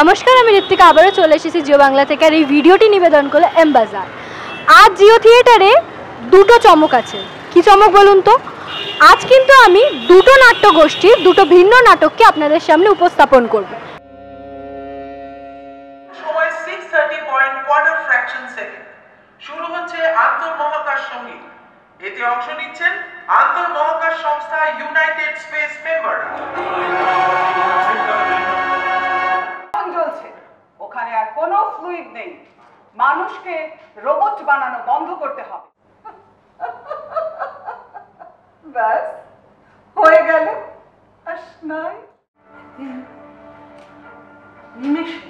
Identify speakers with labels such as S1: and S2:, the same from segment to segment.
S1: নমস্কার আমি ঋত্বিকা আবারও চলে এসেছি জিও বাংলা থেকে আর এই ভিডিওটি নিবেদন করলো এমবাজার আজ জিও থিয়েটারে দুটো চমক আছে কি চমক বলুন তো আজ কিন্তু আমি দুটো নাট্যগোষ্ঠীর দুটো ভিন্ন নাটককে আপনাদের সামনে উপস্থাপন করব
S2: সংস্থা ইউনাইটেড স্পেস
S3: মেম্বাররা
S4: ওখানে আর কোনো ফ্লুইড নেই মানুষকে রোবট বানানো বন্ধ করতে হবে ব্যাস হয়ে গেল আস নিমেষে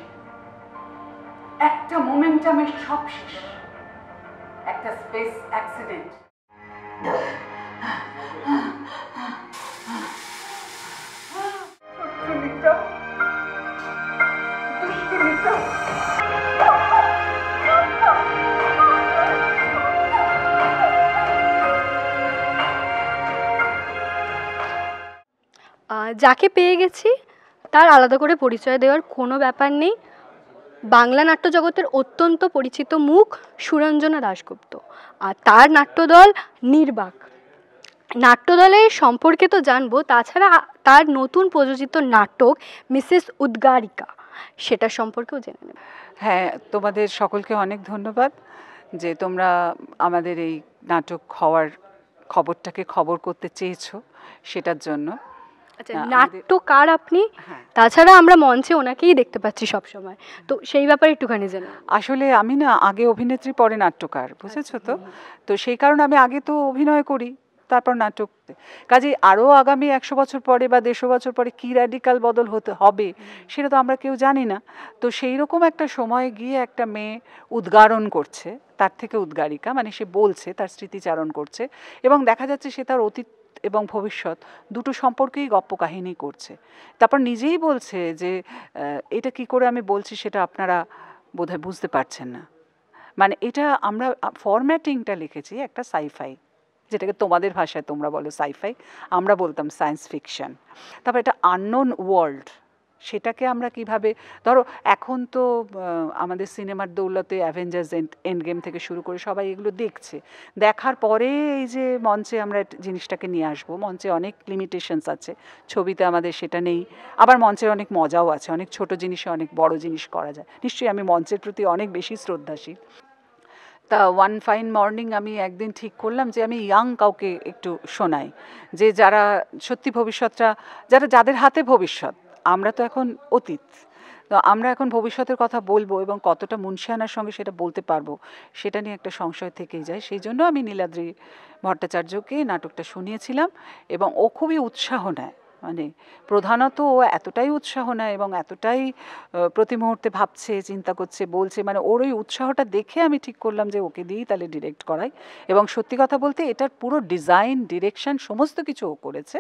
S4: একটা মোমেন্টামের সব শেষ একটা স্পেস অ্যাক্সিডেন্ট
S1: যাকে পেয়ে গেছি তার আলাদা করে পরিচয় দেওয়ার কোনো ব্যাপার নেই বাংলা নাট্য জগতের অত্যন্ত পরিচিত মুখ সুরঞ্জনা দাশগুপ্ত আর তার নাট্যদল নির্বাক নাট্যদলের সম্পর্কে তো জানবো তাছাড়া তার নতুন প্রযোজিত নাটক মিসেস উদ্গারিকা সেটা সম্পর্কেও জেনে নেব
S4: হ্যাঁ তোমাদের সকলকে অনেক ধন্যবাদ যে তোমরা আমাদের এই নাটক হওয়ার খবরটাকে খবর করতে চেয়েছো সেটার জন্য
S1: আচ্ছা নাট্যকার আপনি হ্যাঁ। তাছাড়া আমরা মঞ্চে ওনাকেই দেখতে পাচ্ছি সব সময় হ্যাঁ। তো সেই ব্যাপারে একটুখানি জানো আসলে আমি না আগে অভিনেত্রী পরে নাট্যকার বুঝেছো আচ্ছা। তো তো
S4: সেই কারণে আমি আগে তো অভিনয় করি তারপর নাটক কাজে আরও আগামী একশো বছর পরে বা দেড়শো বছর পরে কী র্যাডিক্যাল বদল হতে হবে সেটা তো আমরা কেউ জানি না তো সেই রকম একটা সময় গিয়ে একটা মেয়ে উদ্গারণ করছে তার থেকে উদ্গারিকা মানে সে বলছে তার স্মৃতিচারণ করছে এবং দেখা যাচ্ছে সে তার অতীত এবং ভবিষ্যৎ দুটো সম্পর্কেই গপ্প কাহিনী করছে তারপর নিজেই বলছে যে এটা কি করে আমি বলছি সেটা আপনারা বোধহয় বুঝতে পারছেন না মানে এটা আমরা ফরম্যাটিংটা লিখেছি একটা সাইফাই যেটাকে তোমাদের ভাষায় তোমরা বলো সাইফাই আমরা বলতাম সায়েন্স ফিকশন তারপর এটা আননোন ওয়ার্ল্ড সেটাকে আমরা কিভাবে ধরো এখন তো আমাদের সিনেমার দৌলতে অ্যাভেঞ্জার্স এন্ড গেম থেকে শুরু করে সবাই এগুলো দেখছে দেখার পরে এই যে মঞ্চে আমরা জিনিসটাকে নিয়ে আসবো মঞ্চে অনেক লিমিটেশনস আছে ছবিতে আমাদের সেটা নেই আবার মঞ্চের অনেক মজাও আছে অনেক ছোট জিনিসে অনেক বড় জিনিস করা যায় নিশ্চয়ই আমি মঞ্চের প্রতি অনেক বেশি শ্রদ্ধাশীল তা ওয়ান ফাইন মর্নিং আমি একদিন ঠিক করলাম যে আমি ইয়াং কাউকে একটু শোনাই যে যারা সত্যি ভবিষ্যৎটা যারা যাদের হাতে ভবিষ্যৎ আমরা তো এখন অতীত তো আমরা এখন ভবিষ্যতের কথা বলবো এবং কতটা মুনশিয়ানার সঙ্গে সেটা বলতে পারবো সেটা নিয়ে একটা সংশয় থেকেই যায় সেই জন্য আমি নীলাদ্রি ভট্টাচার্যকে নাটকটা শুনিয়েছিলাম এবং ও খুবই উৎসাহ নেয় মানে প্রধানত ও এতটাই উৎসাহ নেয় এবং এতটাই প্রতি মুহূর্তে ভাবছে চিন্তা করছে বলছে মানে ওর ওই উৎসাহটা দেখে আমি ঠিক করলাম যে ওকে দিয়েই তাহলে ডিরেক্ট করাই এবং সত্যি কথা বলতে এটার পুরো ডিজাইন ডিরেকশন সমস্ত কিছু ও করেছে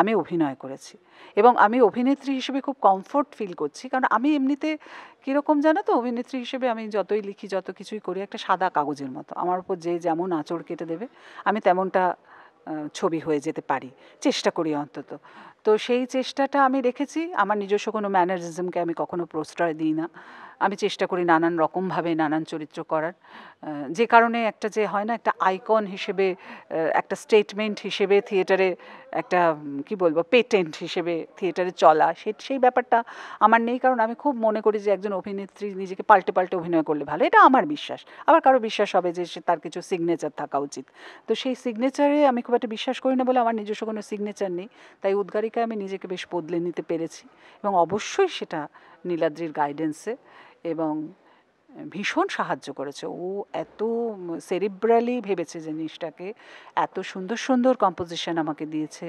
S4: আমি অভিনয় করেছি এবং আমি অভিনেত্রী হিসেবে খুব কমফোর্ট ফিল করছি কারণ আমি এমনিতে কীরকম জানো তো অভিনেত্রী হিসেবে আমি যতই লিখি যত কিছুই করি একটা সাদা কাগজের মতো আমার উপর যে যেমন আঁচড় কেটে দেবে আমি তেমনটা ছবি হয়ে যেতে পারি চেষ্টা করি অন্তত তো সেই চেষ্টাটা আমি রেখেছি আমার নিজস্ব কোনো ম্যানারিজমকে আমি কখনো প্রশ্রয় দিই না আমি চেষ্টা করি নানান রকমভাবে নানান চরিত্র করার যে কারণে একটা যে হয় না একটা আইকন হিসেবে একটা স্টেটমেন্ট হিসেবে থিয়েটারে একটা কি বলবো পেটেন্ট হিসেবে থিয়েটারে চলা সে সেই ব্যাপারটা আমার নেই কারণ আমি খুব মনে করি যে একজন অভিনেত্রী নিজেকে পাল্টে পাল্টে অভিনয় করলে ভালো এটা আমার বিশ্বাস আবার কারো বিশ্বাস হবে যে সে তার কিছু সিগনেচার থাকা উচিত তো সেই সিগনেচারে আমি খুব একটা বিশ্বাস করি না বলে আমার নিজস্ব কোনো সিগনেচার নেই তাই উদ্গারিকায় আমি নিজেকে বেশ বদলে নিতে পেরেছি এবং অবশ্যই সেটা নীলাদ্রির গাইডেন্সে এবং ভীষণ সাহায্য করেছে ও এত সেরিব্রালি ভেবেছে জিনিসটাকে এত সুন্দর সুন্দর কম্পোজিশন আমাকে দিয়েছে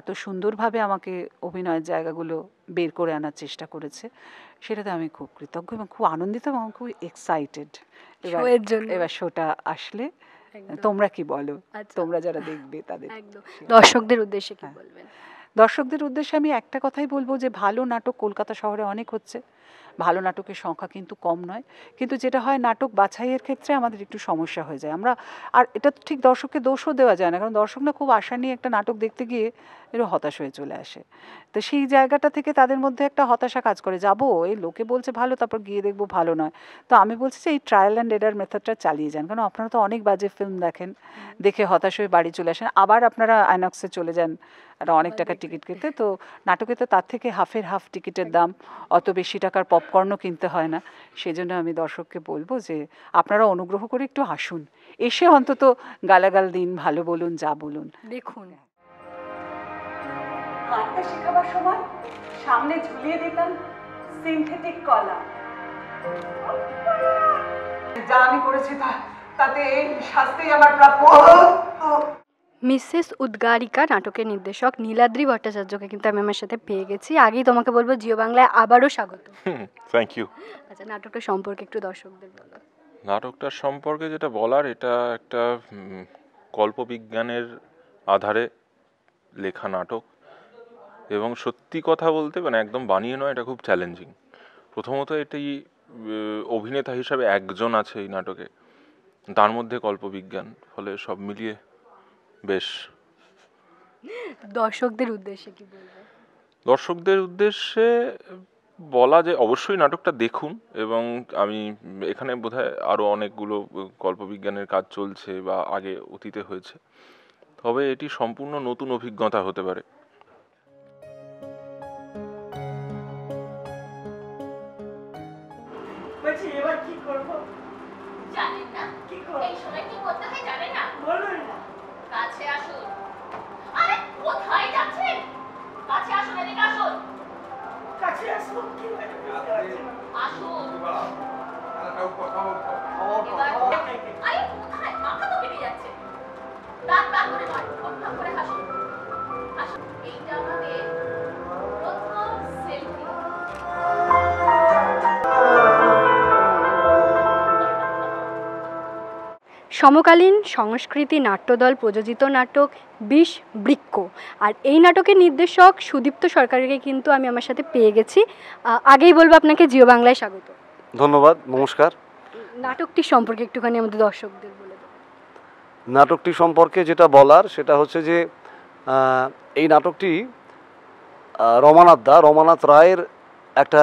S4: এত সুন্দরভাবে আমাকে অভিনয়ের জায়গাগুলো বের করে আনার চেষ্টা করেছে সেটাতে আমি খুব কৃতজ্ঞ এবং খুব আনন্দিত এবং খুব এক্সাইটেড এবার শোটা আসলে তোমরা কি বলো আচ্ছা। তোমরা যারা দেখবে তাদের দর্শকদের উদ্দেশ্যে হ্যাঁ। দর্শকদের উদ্দেশ্যে আমি একটা কথাই বলবো যে ভালো নাটক কলকাতা শহরে অনেক হচ্ছে ভালো নাটকের সংখ্যা কিন্তু কম নয় কিন্তু যেটা হয় নাটক বাছাইয়ের ক্ষেত্রে আমাদের একটু সমস্যা হয়ে যায় আমরা আর এটা ঠিক দর্শককে দোষও দেওয়া যায় না কারণ দর্শক না খুব আশা নিয়ে একটা নাটক দেখতে গিয়ে এর হতাশ হয়ে চলে আসে তো সেই জায়গাটা থেকে তাদের মধ্যে একটা হতাশা কাজ করে যাব এই লোকে বলছে ভালো তারপর গিয়ে দেখবো ভালো নয় তো আমি বলছি যে এই ট্রায়াল অ্যান্ড এডার মেথডটা চালিয়ে যান কারণ আপনারা তো অনেক বাজে ফিল্ম দেখেন দেখে হতাশ হয়ে বাড়ি চলে আসেন আবার আপনারা আইনক্সে চলে যান অনেক টাকার টিকিট কিনতে তো নাটকে তো তার থেকে হাফের হাফ টিকিটের দাম অত বেশি টাকা টাকার পপকর্নও কিনতে হয় না সেজন্য আমি দর্শককে বলবো যে আপনারা অনুগ্রহ করে একটু আসুন এসে অন্তত গালাগাল দিন ভালো বলুন যা বলুন
S1: দেখুন হাঁটতে
S4: শেখাবার সময় সামনে ঝুলিয়ে দিতাম সিনথেটিক কলা যা আমি করেছি তা তাতে এই শাস্তি আমার প্রাপ্য
S1: মিসেস উদ্গারিকা নাটকের নির্দেশক নীলাদ্রি ভট্টাচার্যকে কিন্তু আমি আমার সাথে পেয়ে গেছি আগেই তোমাকে বলবো জিও বাংলায় আবারও স্বাগত থ্যাংক ইউ আচ্ছা নাটকের সম্পর্কে একটু দর্শকদের বলো
S4: নাটকটার সম্পর্কে যেটা বলার এটা একটা কল্পবিজ্ঞানের আধারে লেখা নাটক এবং সত্যি কথা বলতে মানে একদম বানিয়ে নয় এটা খুব চ্যালেঞ্জিং প্রথমত এটি অভিনেতা হিসাবে একজন আছে এই নাটকে তার মধ্যে কল্পবিজ্ঞান ফলে সব মিলিয়ে বেশ
S1: দর্শকদের উদ্দেশ্যে কি বলবো
S4: দর্শকদের উদ্দেশ্যে বলা যে অবশ্যই নাটকটা দেখুন এবং আমি এখানে বোধহয় আরও অনেকগুলো কল্পবিজ্ঞানের কাজ চলছে বা আগে অতীতে হয়েছে তবে এটি সম্পূর্ণ নতুন অভিজ্ঞতা হতে পারে
S2: কি করব জানেন না কি করব এই সময় কি করতে হয় জানেন না
S1: সমকালীন সংস্কৃতি নাট্যদল প্রযোজিত নাটক বিষ বৃক্ষ আর এই নাটকের নির্দেশক সুদীপ্ত সরকারকে কিন্তু আমি আমার সাথে পেয়ে গেছি আগেই বলবো আপনাকে জিও বাংলায় স্বাগত
S3: ধন্যবাদ নমস্কার
S1: নাটকটি সম্পর্কে একটুখানি আমাদের দর্শকদের বলে
S3: নাটকটি সম্পর্কে যেটা বলার সেটা হচ্ছে যে এই নাটকটি রমানাথ দা রমানাথ রায়ের একটা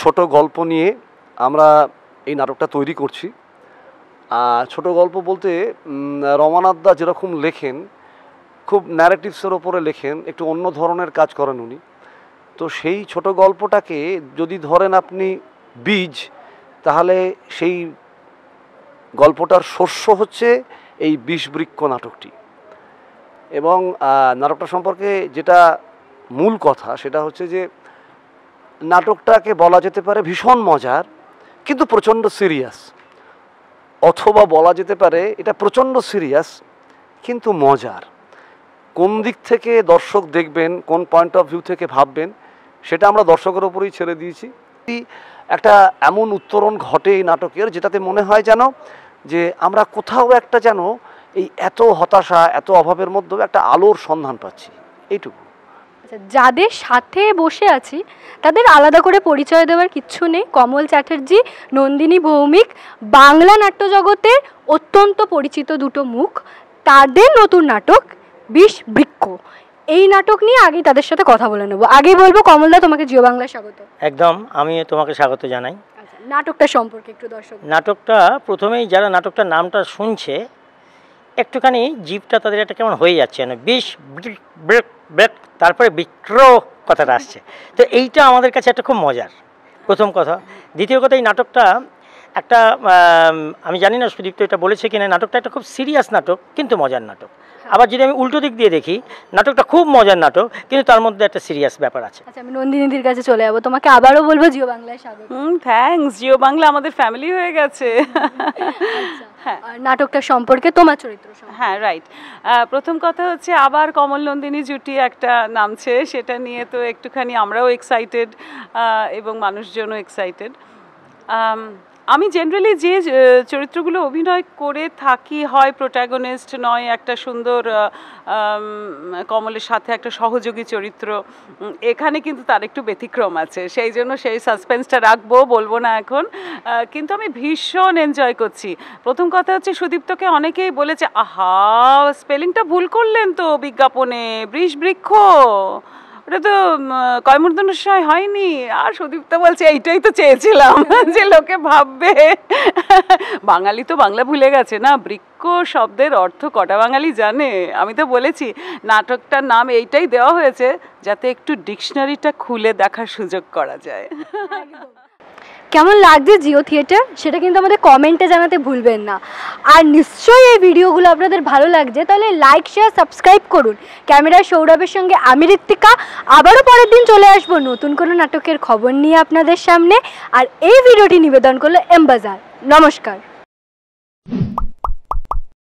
S3: ছোট গল্প নিয়ে আমরা এই নাটকটা তৈরি করছি ছোট গল্প বলতে রমানাথ দা যেরকম লেখেন খুব ন্যারেটিভসের ওপরে লেখেন একটু অন্য ধরনের কাজ করেন উনি তো সেই ছোট গল্পটাকে যদি ধরেন আপনি বীজ তাহলে সেই গল্পটার শস্য হচ্ছে এই বিষবৃক্ষ নাটকটি এবং নাটকটা সম্পর্কে যেটা মূল কথা সেটা হচ্ছে যে নাটকটাকে বলা যেতে পারে ভীষণ মজার কিন্তু প্রচণ্ড সিরিয়াস অথবা বলা যেতে পারে এটা প্রচণ্ড সিরিয়াস কিন্তু মজার কোন দিক থেকে দর্শক দেখবেন কোন পয়েন্ট অফ ভিউ থেকে ভাববেন সেটা আমরা দর্শকের ওপরেই ছেড়ে দিয়েছি একটা এমন উত্তরণ ঘটে এই নাটকের যেটাতে মনে হয় যেন যে আমরা কোথাও একটা যেন এই এত হতাশা এত অভাবের মধ্যেও একটা আলোর সন্ধান পাচ্ছি এইটুকু
S1: আচ্ছা যাদের সাথে বসে আছি তাদের আলাদা করে পরিচয় দেওয়ার কিচ্ছু নেই কমল চ্যাটার্জি নন্দিনী ভৌমিক বাংলা নাট্যজগতের অত্যন্ত পরিচিত দুটো মুখ তাদের নতুন নাটক বিশ বৃক্ষ এই নাটক নিয়ে আগেই তাদের সাথে কথা বলে নেবো আগেই বলবো কমলদা তোমাকে জিও বাংলায় স্বাগত
S2: একদম আমি তোমাকে স্বাগত জানাই
S1: আচ্ছা, নাটকটা সম্পর্কে একটু দর্শক
S2: নাটকটা প্রথমেই যারা নাটকটার নামটা শুনছে একটুখানি জীবটা তাদের একটা কেমন হয়ে যাচ্ছে না বিষ বৃক্ষ তারপরে বিক্রয় কথাটা আসছে তো এইটা আমাদের কাছে একটা খুব মজার প্রথম কথা দ্বিতীয় কথা এই নাটকটা একটা আমি জানি না সুদীপ্ত এটা বলেছে কিনা নাটকটা একটা খুব সিরিয়াস নাটক কিন্তু মজার নাটক আবার যদি আমি উল্টো দিক দিয়ে দেখি নাটকটা খুব মজার নাটক কিন্তু তার মধ্যে একটা সিরিয়াস ব্যাপার আছে আচ্ছা
S1: আমি নন্দিনীদির কাছে চলে যাবো তোমাকে আবারও বলবো জিও বাংলায় স্বাগত থ্যাংকস জিও
S2: বাংলা আমাদের ফ্যামিলি হয়ে গেছে আচ্ছা। হ্যাঁ
S1: নাটকটা সম্পর্কে তোমার চরিত্র
S2: হ্যাঁ রাইট প্রথম কথা হচ্ছে আবার কমল নন্দিনী জুটি একটা নামছে সেটা নিয়ে তো একটুখানি আমরাও এক্সাইটেড এবং মানুষজনও এক্সাইটেড আমি জেনারেলি যে চরিত্রগুলো অভিনয় করে থাকি হয় প্রোট্যাগনিস্ট নয় একটা সুন্দর কমলের সাথে একটা সহযোগী চরিত্র এখানে কিন্তু তার একটু ব্যতিক্রম আছে সেই জন্য সেই সাসপেন্সটা রাখবো বলবো না এখন কিন্তু আমি ভীষণ এনজয় করছি প্রথম কথা হচ্ছে সুদীপ্তকে অনেকেই বলেছে আহা স্পেলিংটা ভুল করলেন তো বিজ্ঞাপনে বৃষ বৃক্ষ ওটা তো কয়মর্দনের সময় হয়নি আর সুদীপ্তা বলছে এইটাই তো চেয়েছিলাম যে লোকে ভাববে বাঙালি তো বাংলা ভুলে গেছে না বৃক্ষ শব্দের অর্থ কটা বাঙালি জানে আমি তো বলেছি নাটকটার নাম এইটাই দেওয়া হয়েছে যাতে একটু ডিকশনারিটা খুলে দেখার সুযোগ করা যায়
S1: কেমন লাগছে জিও থিয়েটার সেটা কিন্তু আমাদের কমেন্টে জানাতে ভুলবেন না আর নিশ্চয়ই এই ভিডিওগুলো আপনাদের ভালো লাগছে তাহলে লাইক শেয়ার সাবস্ক্রাইব করুন ক্যামেরা সৌরভের সঙ্গে আমি ঋত্বিকা আবারও পরের দিন চলে আসবো নতুন কোনো নাটকের খবর নিয়ে আপনাদের সামনে আর এই ভিডিওটি নিবেদন করলো এমবাজার নমস্কার